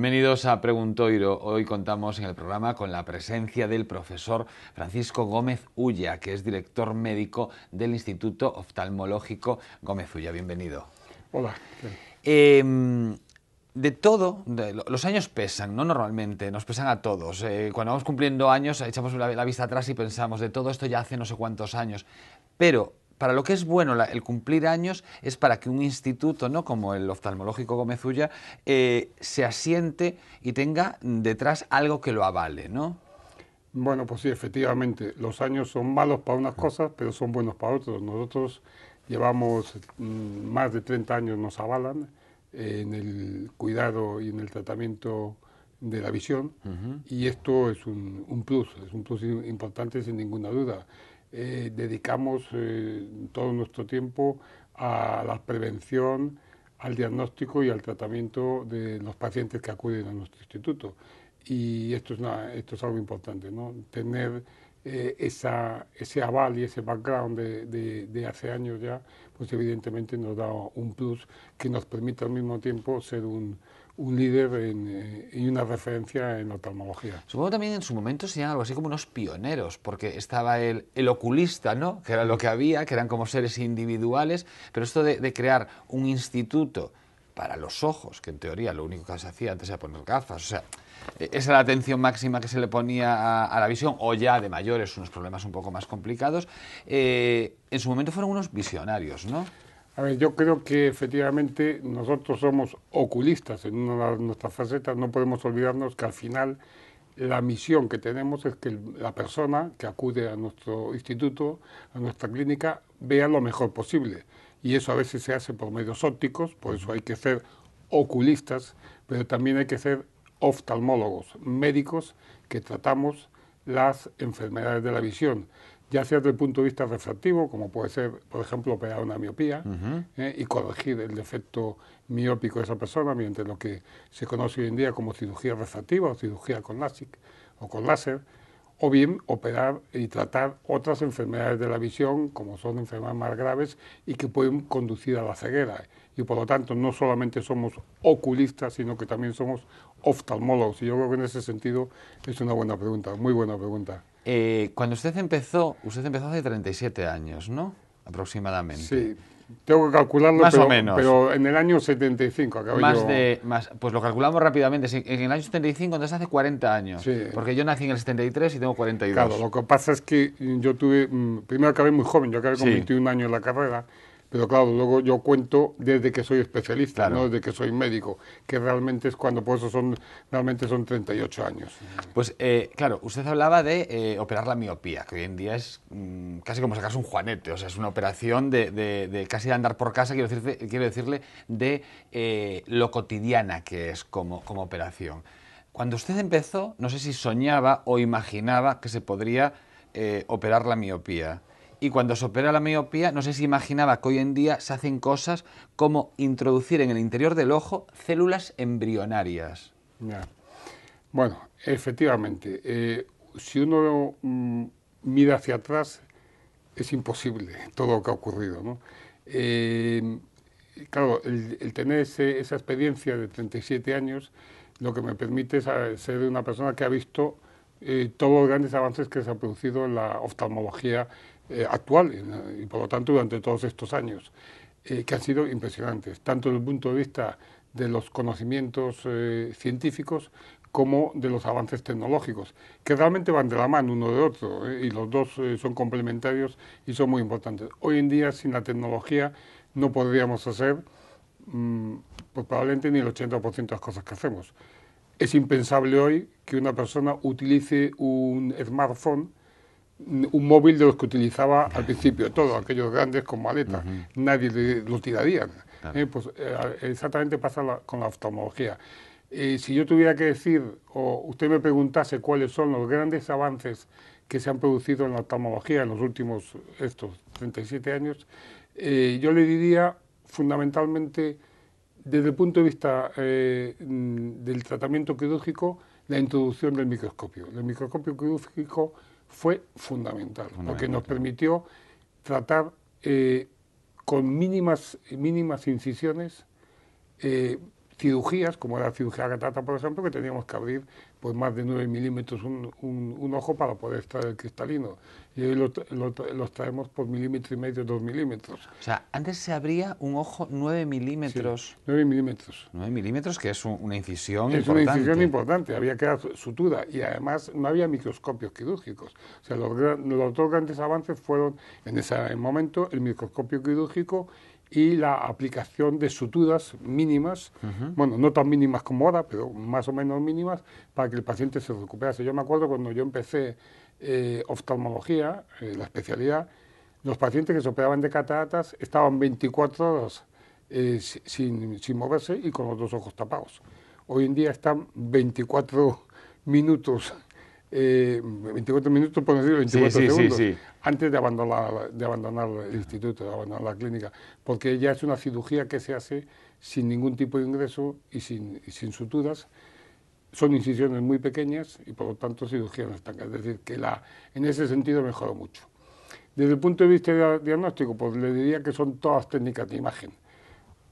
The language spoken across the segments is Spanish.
Bienvenidos a Preguntoiro. Hoy contamos en el programa con la presencia del profesor Francisco Gómez Ulla, que es director médico del Instituto Oftalmológico Gómez Ulla. Bienvenido. Hola. Em, de todo, los años pesan, ¿no? Normalmente, nos pesan a todos. Eh, cuando vamos cumpliendo años, echamos la, la, vista atrás y pensamos, de todo esto ya hace no sé cuántos años. Pero para lo que es bueno el cumplir años es para que un instituto, ¿no? como el oftalmológico Gómezulla, eh, se asiente y tenga detrás algo que lo avale, ¿no? Bueno, pues sí, efectivamente, los años son malos para unas cosas, pero son buenos para otros. Nosotros llevamos mm, más de 30 años, nos avalan eh, en el cuidado y en el tratamiento de la visión y esto es un plus, es un plus importante sin ninguna duda. Eh, dedicamos eh, todo nuestro tiempo a la prevención, al diagnóstico y al tratamiento de los pacientes que acuden a nuestro instituto. Y esto es, algo importante, ¿no? Tener eh, ese aval y ese background de, de, hace años ya, pues evidentemente nos da un plus que nos permite al mismo tiempo ser un, un líder eh, y una referencia en oftalmología. Supongo también en su momento se algo así como unos pioneros, porque estaba el, oculista, ¿no? que era lo que había, que eran como seres individuales, pero esto de, crear un instituto para los ojos, que en teoría lo único que se hacía antes era poner gafas, o sea, e, esa era la atención máxima que se le ponía a, la visión, o ya de mayores unos problemas un poco más complicados, eh, en su momento fueron unos visionarios, ¿no? A ver, yo creo que efectivamente nosotros somos oculistas en una de nuestras facetas, no podemos olvidarnos que al final la misión que tenemos es que la persona que acude a nuestro instituto, a nuestra clínica, vea lo mejor posible. Y eso a veces se hace por medios ópticos, por eso hay que ser oculistas, pero también hay que ser oftalmólogos, médicos que tratamos las enfermedades de la visión ya sea desde el punto de vista refractivo, como puede ser, por ejemplo, operar una miopía ¿eh? y corregir el defecto miópico de esa persona mediante lo que se conoce hoy en día como cirugía refractiva o cirugía con láser o con láser, o bien operar y tratar otras enfermedades de la visión, como son enfermedades más graves y que pueden conducir a la ceguera. Y por lo tanto, no solamente somos oculistas, sino que también somos oftalmólogos. Y yo creo que en ese sentido es una buena pregunta, muy buena pregunta. Eh, cuando usted empezó, usted empezó hace 37 años, ¿no? Aproximadamente. Sí. Tengo que calcularlo, más o menos. pero en el año 75 acabé más de, más, Pues lo calculamos rápidamente. En el año 75, entonces hace 40 años. Sí. Porque yo nací en el 73 y tengo 42. Claro, lo que pasa es que yo tuve... Mm, primero acabé muy joven, yo acabé con 21 años en la carrera. Pero claro, luego yo cuento desde que soy especialista, no desde que soy médico, que realmente es cuando, por eso son, realmente son 38 años. Pues eh, claro, usted hablaba de eh, operar la miopía, que hoy en día es mm, casi como sacarse un juanete, o sea, es una operación de, casi andar por casa, quiero, decirle, de eh, lo cotidiana que es como, como operación. Cuando usted empezó, no sé si soñaba o imaginaba que se podría operar la miopía. Y cuando se opera la miopía, no sé si imaginaba que hoy en día se hacen cosas como introducir en el interior del ojo células embrionarias. Bueno, efectivamente, eh, si uno mm, mira hacia atrás, es imposible todo lo que ha ocurrido. Eh, claro, el, tener esa experiencia de 37 años lo que me permite es eh, ser una persona que ha visto todos los grandes avances que se han producido en la oftalmología eh, actual y por lo tanto durante todos estos años, eh, que han sido impresionantes, tanto desde el punto de vista de los conocimientos eh, científicos como de los avances tecnológicos, que realmente van de la mano uno de otro y los dos son complementarios y son muy importantes. Hoy en día sin la tecnología no podríamos hacer mm, pues probablemente ni el 80% de las cosas que hacemos. Es impensable hoy que una persona utilice un smartphone un móvil de los que utilizaba al principio, todos aquellos grandes con maletas, nadie lo tiraría. ¿eh? Eh, pues, eh, exactamente pasa con la oftalmología. si yo tuviera que decir, o usted me preguntase cuáles son los grandes avances que se han producido en la oftalmología en los últimos estos 37 años, yo le diría fundamentalmente, desde el punto de vista mm, del tratamiento quirúrgico, la introducción del microscopio. El microscopio quirúrgico fue fundamental, porque nos permitió tratar eh, con mínimas, mínimas incisiones eh, cirugías, como la cirugía catata, por ejemplo, que teníamos que abrir pues más de 9 milímetros un, ojo para poder extraer el cristalino. Y hoy los traemos por milímetro y medio, 2 milímetros. O sea, antes se abría un ojo 9 milímetros. 9 milímetros. 9 milímetros, que es una incisión es importante. Es una incisión importante, había que dar sutura y además no había microscopios quirúrgicos. O sea, los, los dos grandes avances fueron en ese momento el microscopio quirúrgico y la aplicación de suturas mínimas, bueno, no tan mínimas como ahora, pero más o menos mínimas, para que el paciente se recuperase. Yo me acuerdo cuando yo empecé eh, oftalmología, eh, la especialidad, los pacientes que se operaban de cataratas estaban 24 horas eh, sin, moverse y con los dos ojos tapados. Hoy en día están 24 minutos, 24 minutos, por decir 24 sí, segundos antes de abandonar, de abandonar el instituto, de abandonar la clínica, porque ya es una cirugía que se hace sin ningún tipo de ingreso y sin, suturas. Son incisiones muy pequeñas y por lo tanto cirugía no estanca. Es decir, que la, en ese sentido mejoró mucho. Desde el punto de vista diagnóstico, pues le diría que son todas técnicas de imagen.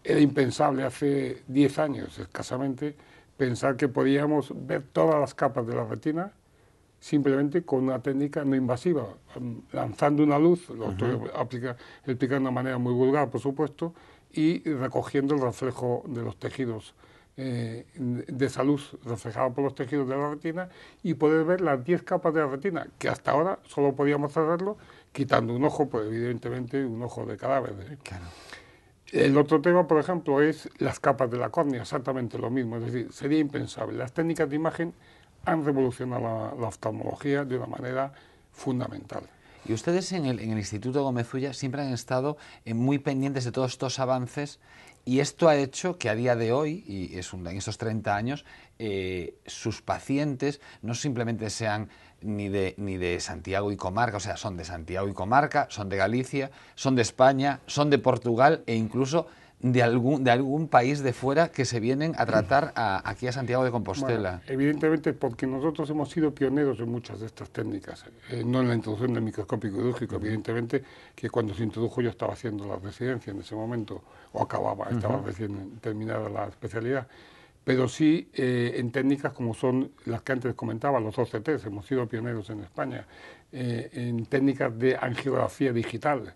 Era impensable hace 10 años escasamente pensar que podíamos ver todas las capas de la retina simplemente con una técnica no invasiva, mm, lanzando una luz, lo estoy aplica, explicando de una manera muy vulgar, por supuesto, y recogiendo el reflejo de los tejidos, eh, de esa luz reflejada por los tejidos de la retina, y poder ver las 10 capas de la retina, que hasta ahora solo podíamos hacerlo quitando un ojo, pues evidentemente un ojo de cadáver. ¿eh? El otro tema, por ejemplo, es las capas de la córnea, exactamente lo mismo, es decir, sería impensable. Las técnicas de imagen han revolucionado la, oftalmología de una manera fundamental. Y ustedes en el, Instituto Gómez Ulla siempre han estado eh, muy pendientes de todos estos avances y esto ha hecho que a día de hoy, y es un, en estos 30 años, eh, sus pacientes no simplemente sean ni ni de Santiago y comarca, o sea, son de Santiago y comarca, son de Galicia, son de España, son de Portugal e incluso de algún, de algún país de fuera que se vienen a tratar aquí a Santiago de Compostela? evidentemente porque nosotros hemos sido pioneros en muchas de estas técnicas, eh, no en la introducción del microscopio quirúrgico, evidentemente que cuando se introdujo yo estaba haciendo la residencia en ese momento, o acababa, estaba recién terminada la especialidad, pero sí eh, en técnicas como son las que antes comentaba, los OCTs, hemos sido pioneros en España, eh, en técnicas de angiografía digital,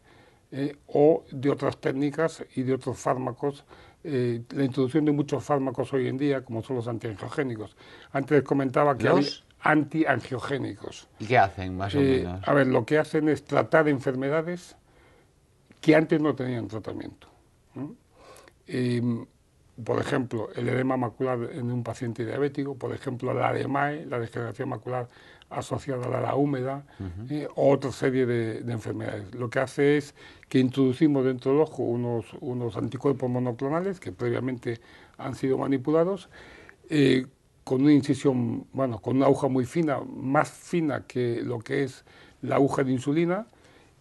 eh, o de otras técnicas y de otros fármacos. Eh, la introducción de muchos fármacos hoy en día, como son los antiangiogénicos. Antes comentaba que los antiangiogénicos. ¿Y qué hacen, más o eh, menos? A ver, lo que hacen es tratar enfermedades que antes no tenían tratamiento. Em, por ejemplo, el edema macular en un paciente diabético, por ejemplo, la MAE, la degeneración macular asociada a la húmeda, eh, o otra serie de, enfermedades. Lo que hace es que introducimos dentro del ojo unos, anticuerpos monoclonales que previamente han sido manipulados, eh, con una incisión, bueno, con una aguja muy fina, más fina que lo que es la aguja de insulina,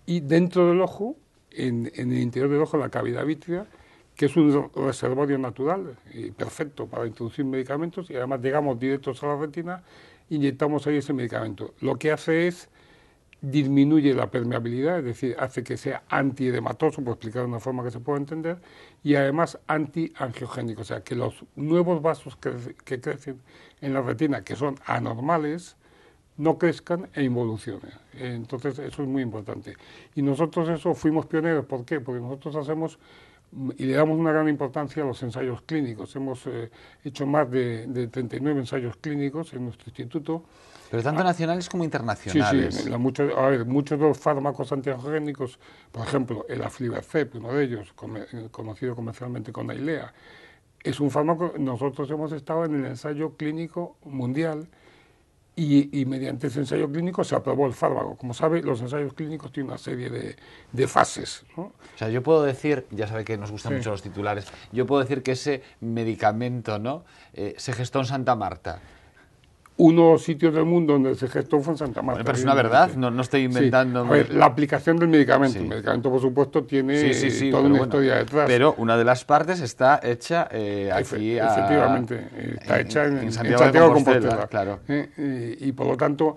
y dentro del ojo, en, en el interior del ojo, la cavidad vítrea, que es un reservorio natural y perfecto para introducir medicamentos y además llegamos directos a la retina, inyectamos ahí ese medicamento. Lo que hace es disminuye la permeabilidad, es decir, hace que sea antiedematoso, por explicar de una forma que se pueda entender, y además antiangiogénico, o sea, que los nuevos vasos que crecen en la retina, que son anormales, no crezcan e involucionen. Entonces, eso es muy importante. Y nosotros eso fuimos pioneros, ¿por qué? Porque nosotros hacemos y le damos una gran importancia a los ensayos clínicos. Hemos eh, hecho más de, de, 39 ensayos clínicos en nuestro instituto. Pero tanto nacionales como internacionales. Sí, sí. a ver, muchos de los fármacos antiangiogénicos, por ejemplo, el aflibercept, uno de ellos, conocido comercialmente con Ailea, es un fármaco, nosotros hemos estado en el ensayo clínico mundial y, mediante ese ensayo clínico se aprobó el fármaco. Como sabe, los ensayos clínicos tienen una serie de, fases. O sea, yo puedo decir, ya sabe que nos gustan mucho los titulares, yo puedo decir que ese medicamento ¿no? Eh, se gestó en Santa Marta uno sitios del mundo donde se gestó fue en Santa Marta. pero es una verdad, no, no estoy inventando. Pues la aplicación del medicamento. El medicamento, por supuesto, tiene todo toda una historia detrás. Pero una de las partes está hecha eh, aquí. efectivamente, está hecha en, Santiago, de Compostela. claro. Eh, eh, y, por lo tanto,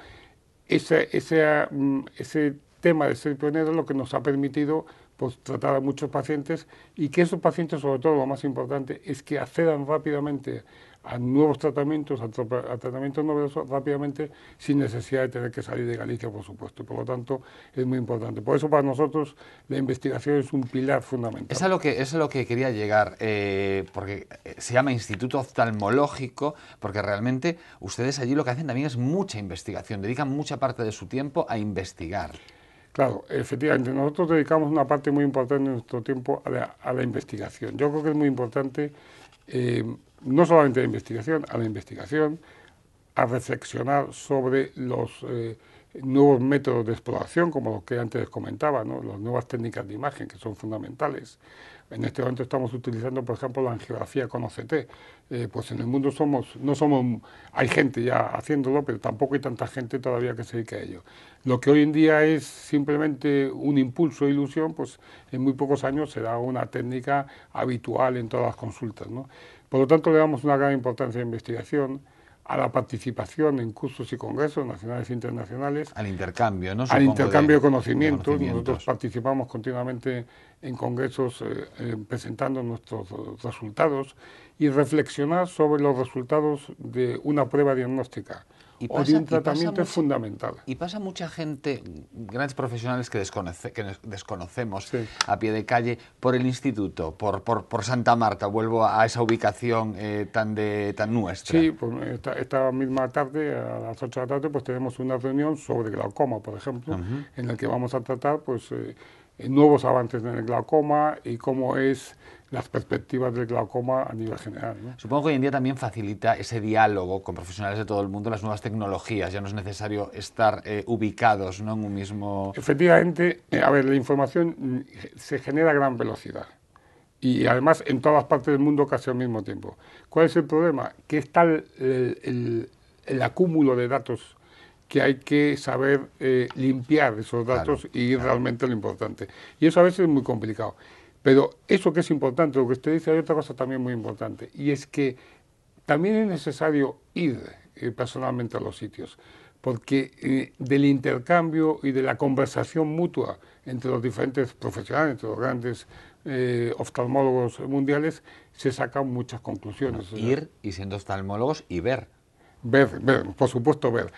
ese, ese, mm, ese tema de ser pionero es lo que nos ha permitido pues, tratar a muchos pacientes y que esos pacientes, sobre todo lo más importante, es que accedan rápidamente a nuevos tratamientos, a, tratamientos novedosos rápidamente, sin necesidad de tener que salir de Galicia, por supuesto. por lo tanto, es muy importante. Por eso, para nosotros, la investigación es un pilar fundamental. Es lo que, es lo que quería llegar, eh, porque eh, se llama Instituto Oftalmológico, porque realmente ustedes allí lo que hacen también es mucha investigación, dedican mucha parte de su tiempo a investigar. Claro, efectivamente, nosotros dedicamos una parte muy importante de nuestro tiempo a la, investigación. Yo creo que es muy importante eh, no solamente a la investigación, a la investigación, a reflexionar sobre los eh, nuevos métodos de exploración, como los que antes comentaba, ¿no? las nuevas técnicas de imagen que son fundamentales. En este momento estamos utilizando, por ejemplo, la angiografía con OCT. Eh, pues en el mundo somos, no somos, hay gente ya haciéndolo, pero tampoco hay tanta gente todavía que se dedique a ello. Lo que hoy en día es simplemente un impulso e ilusión, pues en muy pocos años será una técnica habitual en todas las consultas. ¿no? Por lo tanto, le damos una gran importancia a la investigación a la participación en cursos y congresos nacionales e internacionales. Al intercambio, al intercambio de, conocimientos. Nosotros participamos continuamente en congresos eh, eh, presentando nuestros eh, resultados y reflexionar sobre los resultados de una prueba diagnóstica. Y pasa, tratamiento es fundamental. Y pasa mucha gente, grandes profesionales que, desconocemos a pie de calle, por el instituto, por, por, Santa Marta, vuelvo a esa ubicación eh, tan, de, tan nuestra. Sí, pues esta, misma tarde, a las 8 de la tarde, pues tenemos una reunión sobre glaucoma, por ejemplo, en la que vamos a tratar pues eh, nuevos avances en el glaucoma y cómo es las perspectivas del glaucoma a nivel general. Supongo que hoy en día también facilita ese diálogo con profesionales de todo el mundo las nuevas tecnologías. Ya no es necesario estar eh, ubicados ¿no? en un mismo... Efectivamente, eh, a ver, la información mm, se genera a gran velocidad y además en todas partes del mundo casi al mismo tiempo. ¿Cuál es el problema? Que tal el, el, el acúmulo de datos que hay que saber eh, limpiar esos datos y ir realmente lo importante. Y eso a veces es muy complicado. Pero eso que es importante, lo que usted dice, hay otra cosa también muy importante, y es que también es necesario ir eh, personalmente a los sitios, porque eh, del intercambio y de la conversación mutua entre los diferentes profesionales, entre los grandes oftalmólogos mundiales, se sacan muchas conclusiones. ir y siendo oftalmólogos y ver. Ver, por supuesto ver.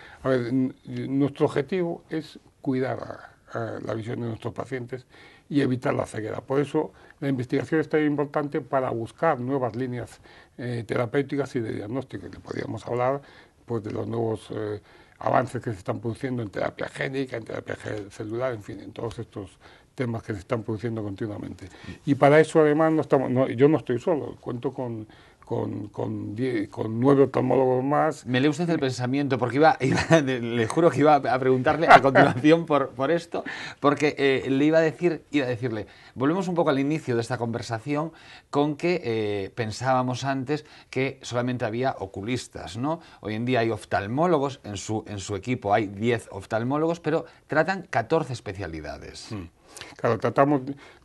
nuestro objetivo es cuidar la visión de nuestros pacientes y evitar la ceguera. Por eso la investigación está importante para buscar nuevas líneas eh, terapéuticas y de diagnóstico, que podríamos hablar pues, de los nuevos eh, avances que se están produciendo en terapia génica, en terapia celular, en fin, en todos estos temas que se están produciendo continuamente. Mm. Y para eso además no estamos, yo no estoy solo, cuento con con, con, nueve oftalmólogos más. Me lee usted el pensamiento, porque iba, le juro que iba a preguntarle a continuación por, esto, porque eh, le iba a decir, iba a decirle, volvemos un poco al inicio de esta conversación con que eh, pensábamos antes que solamente había oculistas, ¿no? Hoy en día hay oftalmólogos, en su, en su equipo hay 10 oftalmólogos, pero tratan 14 especialidades. Hmm. Claro,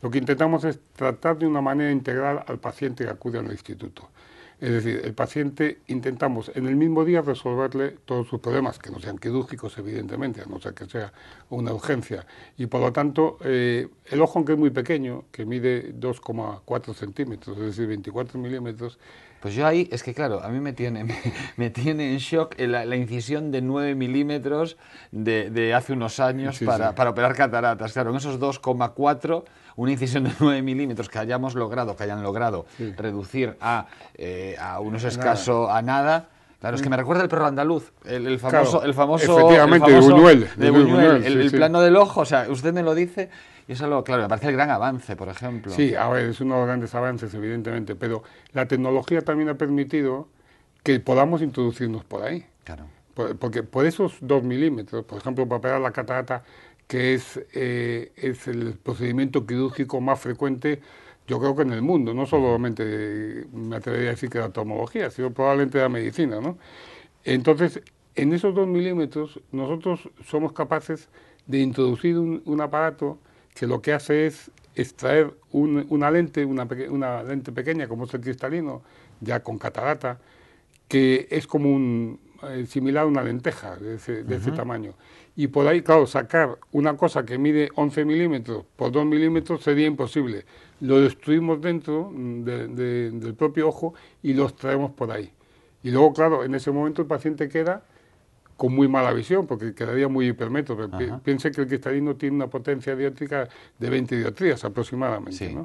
lo que intentamos es tratar de una manera integral al paciente que acude a al instituto. Es decir, el paciente intentamos en el mismo día resolverle todos sus problemas, que no sean quirúrgicos, evidentemente, a no ser que sea una urgencia. Y por lo tanto, eh, el ojo, aunque es muy pequeño, que mide 2,4 centímetros, es decir, 24 milímetros, pues yo ahí, es que claro, a mí me tiene, me, tiene en shock la, incisión de 9 milímetros de, hace unos años para, para, operar cataratas. Claro, en esos 2,4 una incisión de 9 milímetros que hayamos logrado, que hayan logrado reducir a, eh, unos escasos, a nada, Claro, es que me mm. recuerda el perro andaluz, el, famoso, el famoso, efectivamente, de Buñuel, el, plano del ojo, o sea, usted me lo dice y eso, claro, me parece el gran avance, por ejemplo. Sí, a ver, es uno de los grandes avances, evidentemente, pero la tecnología también ha permitido que podamos introducirnos por ahí. Claro. porque por esos dos milímetros, por ejemplo, para pegar la catarata que es, eh, es el procedimiento quirúrgico más frecuente, yo creo que en el mundo, no solamente me atrevería a decir que la tomología, sino probablemente la medicina, ¿no? Entonces, en esos dos milímetros, nosotros somos capaces de introducir un, aparato que lo que hace es extraer una lente, una, una, lente pequeña como es el cristalino, ya con catarata, que es como un, eh, similar a una lenteja de ese, tamaño. Y por ahí, claro, sacar una cosa que mide 11 milímetros por 2 milímetros sería imposible. Lo destruimos dentro mm, del propio ojo y lo traemos por ahí. Y luego, claro, en ese momento el paciente queda con muy mala visión, porque quedaría muy hipermetro. piense que el cristalino tiene una potencia dióptrica de 20 dioptrías aproximadamente.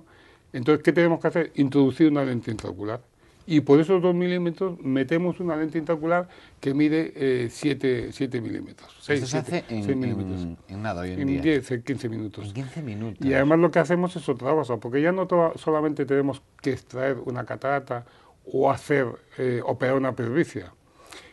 Entonces, ¿qué tenemos que hacer? Introducir una lente intraocular y por esos 2 milímetros metemos una lente intraocular que mide 7 eh, milímetros. Eso se hace en, nada hoy en, en día. 10, 15 minutos. En 15 minutos. Y además lo que hacemos es otra cosa, porque ya no solamente tenemos que extraer una catarata o hacer eh, operar una pervicia,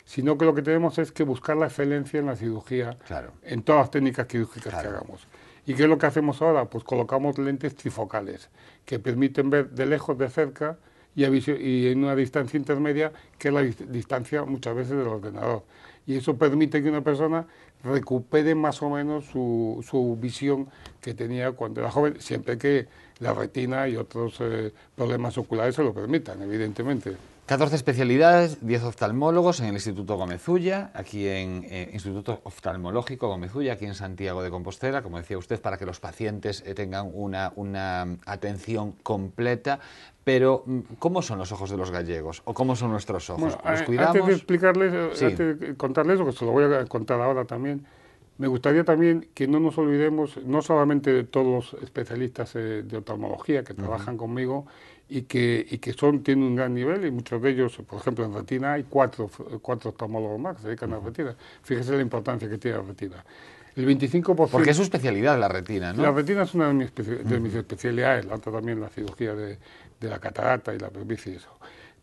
sino que lo que tenemos es que buscar la excelencia en la cirugía, en todas las técnicas quirúrgicas que hagamos. ¿Y qué es lo que hacemos ahora? Pues colocamos lentes trifocales, que permiten ver de lejos, de cerca y, en una distancia intermedia que es la distancia muchas veces del ordenador. Y eso permite que una persona recupere más o menos su, visión que tenía cuando era joven, siempre que la retina y otros eh, problemas oculares se lo permitan, evidentemente. 14 especialidades, 10 oftalmólogos en el Instituto Gómezulla, aquí en eh, Instituto Oftalmológico Gómezulla, aquí en Santiago de Compostela, como decía usted, para que los pacientes eh, tengan una, una atención completa. Pero, mm, ¿cómo son los ojos de los gallegos? ¿O cómo son nuestros ojos? Eh, antes de explicarles, eso, eh, antes de contarles, se lo voy a contar ahora también, me gustaría también que no nos olvidemos, no solamente de todos los especialistas eh, de oftalmología que trabajan conmigo y que, son, tienen un gran nivel, y muchos de ellos, por ejemplo, en retina hay cuatro, cuatro oftalmólogos más que se dedican a retina. Fíjese la importancia que tiene la retina. El 25%. Porque es su especialidad la retina, ¿no? La retina es una de mis, especialidades, la otra también la cirugía de, la catarata y la presbicia y eso.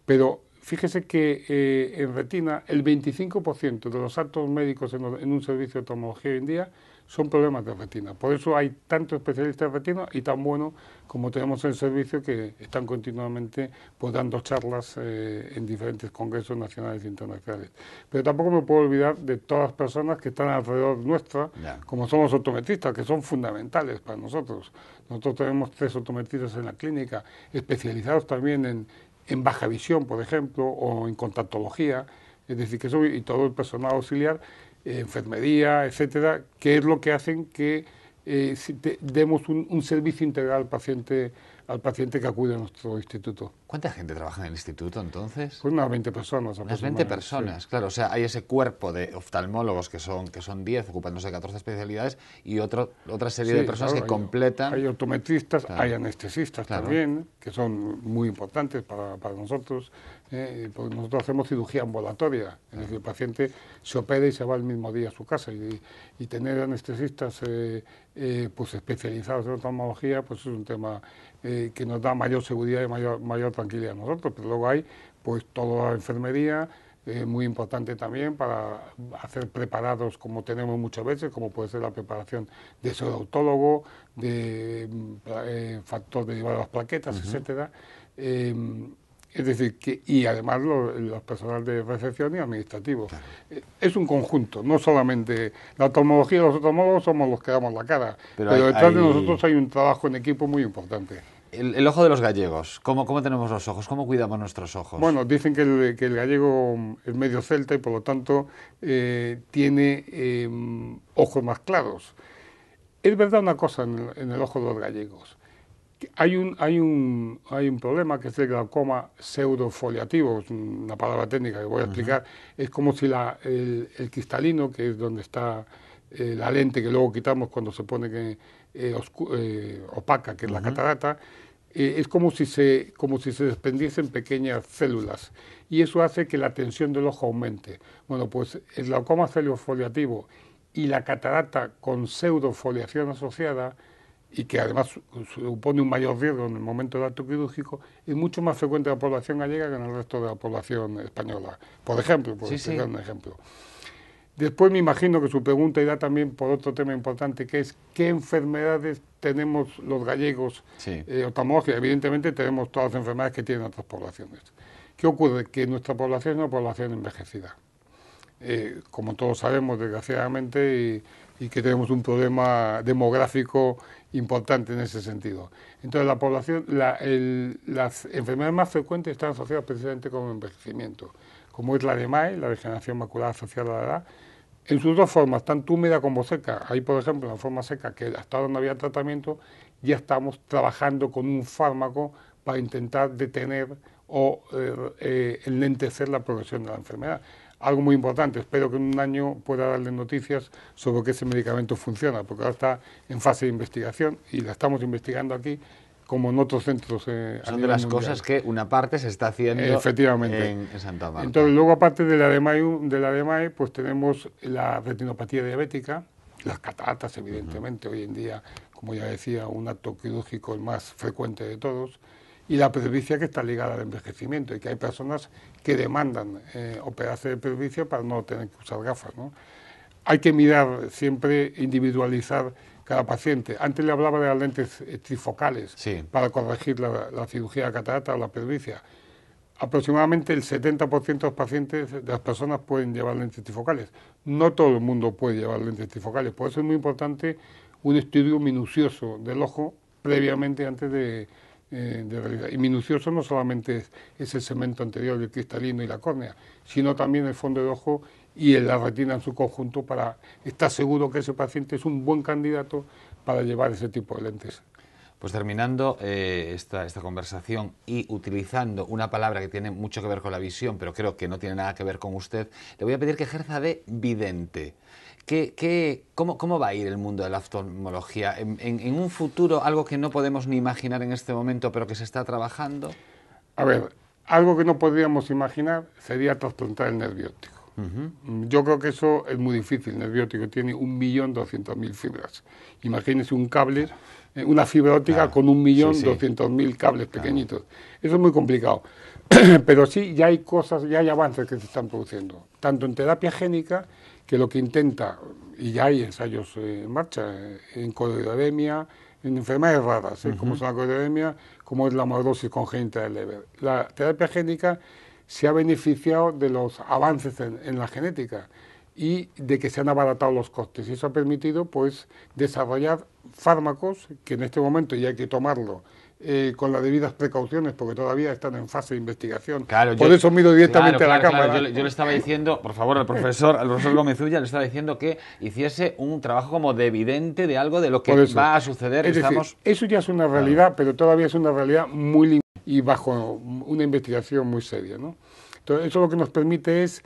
Pero fíjese que eh, en retina el 25% de los actos médicos en, un servicio de tomología hoy en día son problemas de retina. Por eso hay tantos especialistas de retina y tan buenos como tenemos en el servicio que están continuamente pues, dando charlas eh, en diferentes congresos nacionales e internacionales. Pero tampoco me puedo olvidar de todas las personas que están alrededor nuestra, como somos optometristas, que son fundamentales para nosotros. Nosotros tenemos tres optometristas en la clínica, especializados también en, baja visión, por ejemplo, o en contactología, es decir, que eso, y todo el personal auxiliar, eh, enfermería, etcétera, que es lo que hacen que eh, demos un servicio integral al paciente al paciente que acude a nuestro instituto. ¿Cuánta gente trabaja en el instituto entonces? Pues unas 20 personas. Unas 20 personas, claro. O sea, hay ese cuerpo de oftalmólogos que son, que son 10, ocupándose de 14 especialidades y otra otra serie de personas que completan... Hay optometristas, hay anestesistas también, que son muy importantes para, para nosotros. Eh, porque nosotros hacemos cirugía ambulatoria, en el que el paciente se opera y se va el mismo día a su casa. Y, tener anestesistas... Eh, eh, pues especializados en oftalmología, pues es un tema eh, que nos da mayor seguridad y mayor, mayor tranquilidad a nosotros. Pero luego hay pues toda la enfermería, eh, muy importante también para hacer preparados como tenemos muchas veces, como puede ser la preparación de autólogo de mm, factor de de las plaquetas, etcétera. Em, es decir, que, y además los, los personal de recepción y administrativos. Eh, es un conjunto, no solamente la tomología y los oftalmólogos somos los que damos la cara, pero, detrás de nosotros hay un trabajo en equipo muy importante. El, ojo de los gallegos, ¿Cómo, ¿Cómo, tenemos los ojos? ¿Cómo cuidamos nuestros ojos? Bueno, dicen que el, gallego es medio celta y por lo tanto eh, tiene em, ojos más claros. Es verdad una cosa en el ojo de los gallegos. Hay un, hay, un, hay un problema que es el glaucoma pseudofoliativo, es una palabra técnica que voy a explicar. Es como si la, el, cristalino, que es donde está eh, la lente que luego quitamos cuando se pone que, eh, eh, opaca, que es la catarata, es como si, se, como si se desprendiesen pequeñas células y eso hace que la tensión del ojo aumente. Bueno, pues el glaucoma pseudofoliativo y la catarata con pseudofoliación asociada y que además supone un mayor riesgo en el momento del acto quirúrgico, es mucho más frecuente en la población gallega que en el resto de la población española. Por ejemplo, por sí, un ejemplo. Después me imagino que su pregunta irá también por otro tema importante, que es qué enfermedades tenemos los gallegos sí. eh, Evidentemente tenemos todas las enfermedades que tienen otras poblaciones. ¿Qué ocurre? Que nuestra población es una población envejecida. Eh, como todos sabemos, desgraciadamente, y que tenemos un problema demográfico importante en ese sentido. Entonces, la población, las enfermedades más frecuentes están asociadas precisamente con el envejecimiento, como es la de MAE, la degeneración macular asociada a la edad, en sus dos formas, tanto húmeda como seca. Ahí, por ejemplo, la forma seca, que hasta donde había tratamiento, ya estamos trabajando con un fármaco para intentar detener o eh, eh, enlentecer la progresión de la enfermedad algo muy importante. Espero que en un año pueda darle noticias sobre que ese medicamento funciona, porque ahora está en fase de investigación y la estamos investigando aquí como en otros centros. Eh, Son de las cosas que una parte se está haciendo Efectivamente. En, Santa Marta. Entonces, luego aparte de la DMAE, pues tenemos la retinopatía diabética, las cataratas, evidentemente, hoy en día, como ya decía, un acto quirúrgico más frecuente de todos y la presbicia que está ligada al envejecimiento y que hay personas que demandan eh, operarse de presbicia para no tener que usar gafas. ¿no? Hay que mirar siempre, individualizar cada paciente. Antes le hablaba de las lentes eh, trifocales sí. para corregir la, cirugía de catarata o la pervicia. Aproximadamente el 70% de los pacientes, de las personas pueden llevar lentes trifocales. No todo el mundo puede llevar lentes trifocales, por eso es muy importante un estudio minucioso del ojo previamente antes de eh, y minucioso no solamente es, el cemento anterior, el cristalino y la córnea, sino también el fondo de ojo y la retina en su conjunto para estar seguro que ese paciente es un buen candidato para llevar ese tipo de lentes. Pues terminando eh, esta, esta, conversación y utilizando una palabra que tiene mucho que ver con la visión, pero creo que no tiene nada que ver con usted, le voy a pedir que ejerza de vidente cómo, cómo, va a ir el mundo de la oftalmología? ¿En, un futuro algo que no podemos ni imaginar en este momento, pero que se está trabajando? A ver, algo que no podríamos imaginar sería trasplantar el nerviótico. Mm, yo creo que eso es muy difícil. El nerviótico tiene 1.200.000 fibras. Imagínese un cable, eh, una fibra óptica con 1.200.000 cables pequeñitos. Eso es muy complicado. Pero sí, ya hay cosas, ya hay avances que se están produciendo, tanto en terapia génica que lo que intenta, y ya hay ensayos en marcha, en coloidemia, en enfermedades raras, ¿eh? como es la coloidemia, como es la amaurosis congénita del Leber. La terapia génica se ha beneficiado de los avances en, la genética y de que se han abaratado los costes. Y eso ha permitido pues desarrollar fármacos que en este momento ya hay que tomarlo eh, con las debidas precauciones, porque todavía están en fase de investigación. Por eso miro directamente a la Cámara. Yo, le estaba diciendo, por favor, al profesor, al profesor Gómez Ulla, le estaba diciendo que hiciese un trabajo como de evidente de algo de lo que va a suceder. eso ya es una realidad, pero todavía es una realidad muy limitada y bajo una investigación muy seria. ¿no? Entonces, eso lo que nos permite es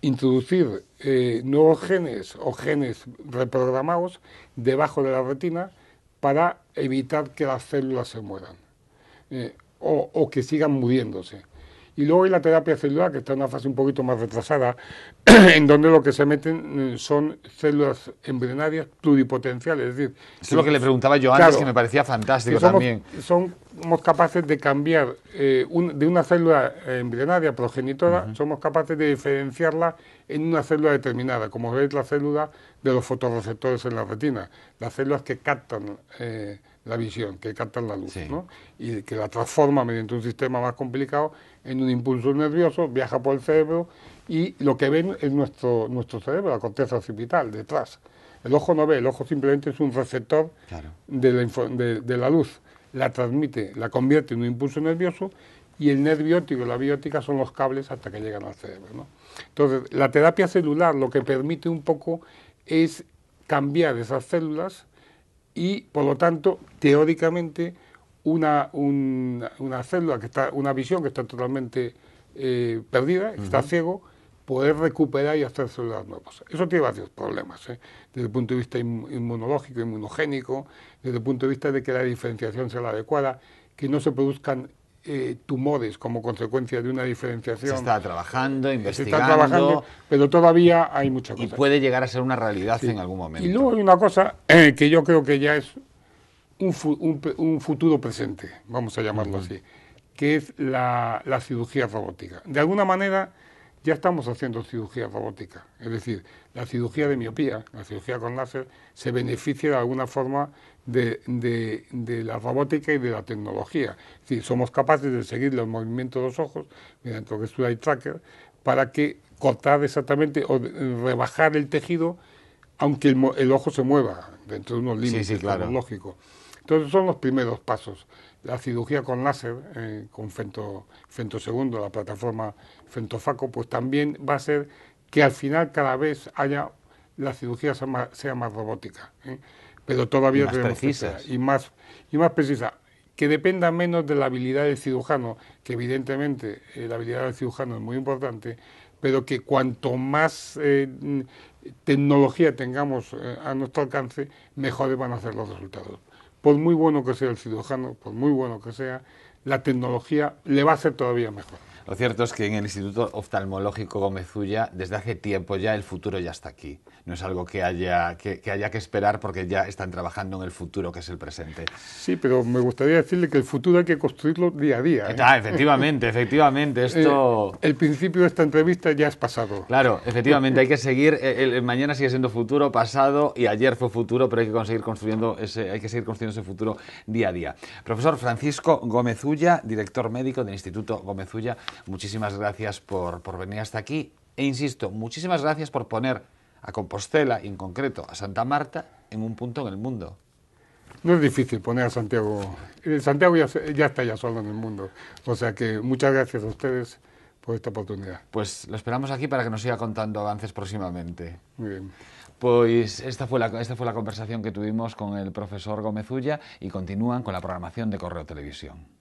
introducir eh, nuevos genes o genes reprogramados debajo de la retina para evitar que las células se mueran eh, o, que sigan muriéndose. Y luego hay la terapia celular, que está en una fase un poquito más retrasada, en donde lo que se meten eh, son células embrionarias pluripotenciales. Es decir, es lo que le preguntaba yo antes, que me parecía fantástico también. somos capaces de cambiar eh, de una célula embrionaria progenitora, somos capaces de diferenciarla en una célula determinada, como es la célula de los fotorreceptores en la retina, las células que captan eh, la visión, que captan la luz, y que la transforma mediante un sistema más complicado en un impulso nervioso, viaja por el cerebro y lo que ven es nuestro, nuestro cerebro, la corteza occipital, detrás. El ojo no ve, el ojo simplemente es un receptor de la luz, la transmite, la convierte en un impulso nervioso y el nerviótico y la biótica son los cables hasta que llegan al cerebro. Entonces, la terapia celular lo que permite un poco es cambiar esas células y, por lo tanto, teóricamente, una, una célula que está, una visión que está totalmente eh, perdida, está ciego, poder recuperar y hacer células nuevas. Eso tiene varios problemas, ¿eh? desde el punto de vista inmunológico, inmunogénico, desde el punto de vista de que la diferenciación sea la adecuada, que no se produzcan eh, tumores como consecuencia de una diferenciación. Se está trabajando, investigando. Se está trabajando, pero todavía hay mucha cosa. Y puede llegar a ser una realidad en algún momento. Y luego hay una cosa eh, que yo creo que ya es un, futuro presente, vamos a llamarlo así, que es la, la, cirugía robótica. De alguna manera ya estamos haciendo cirugía robótica. Es decir, la cirugía de miopía, la cirugía con láser, se beneficia de alguna forma de, la robótica y de la tecnología. Es somos capaces de seguir los movimientos de los ojos mediante lo que es un eye tracker para que cortar exactamente o rebajar el tejido aunque el, ojo se mueva dentro de unos límites claro. tecnológicos. Entonces son los primeros pasos. La cirugía con láser, eh, con Fento, la plataforma Fentofaco, pues también va a ser que al final cada vez haya la cirugía sea más, robótica. ¿eh? pero todavía más precisa y más y más precisa que dependa menos de la habilidad del cirujano, que evidentemente eh, la habilidad del cirujano es muy importante, pero que cuanto más eh, tecnología tengamos eh, a nuestro alcance, mejores van a ser los resultados. Por muy bueno que sea el cirujano, por muy bueno que sea, la tecnología le va a ser todavía mejor. Lo cierto es que en el Instituto Oftalmológico Gómez Ulla, desde hace tiempo ya el futuro ya está aquí. No es algo que haya que, esperar porque ya están trabajando en el futuro, que es el presente. Sí, pero me gustaría decirle que el futuro hay que construirlo día a día. ¿eh? Ah, efectivamente, efectivamente. Eh, esto... el principio de esta entrevista ya es pasado. Claro, efectivamente, hay que seguir. Eh, mañana sigue siendo futuro, pasado y ayer fue futuro, pero hay que, conseguir construyendo ese, hay que seguir construyendo ese futuro día a día. Profesor Francisco Gómez Ulla, director médico del Instituto Gómez Ulla. Muchísimas gracias por, venir hasta aquí e insisto, muchísimas gracias por poner a Compostela y en concreto a Santa Marta en un punto en el mundo. No es difícil poner a Santiago. Eh, Santiago ya, está ya solo en el mundo. O sea que muchas gracias a ustedes por esta oportunidad. Pues lo esperamos aquí para que nos siga contando avances próximamente. Muy bien. Pues esta fue, la, esta fue la conversación que tuvimos con el profesor Gómez Ulla y continúan con la programación de Correo Televisión.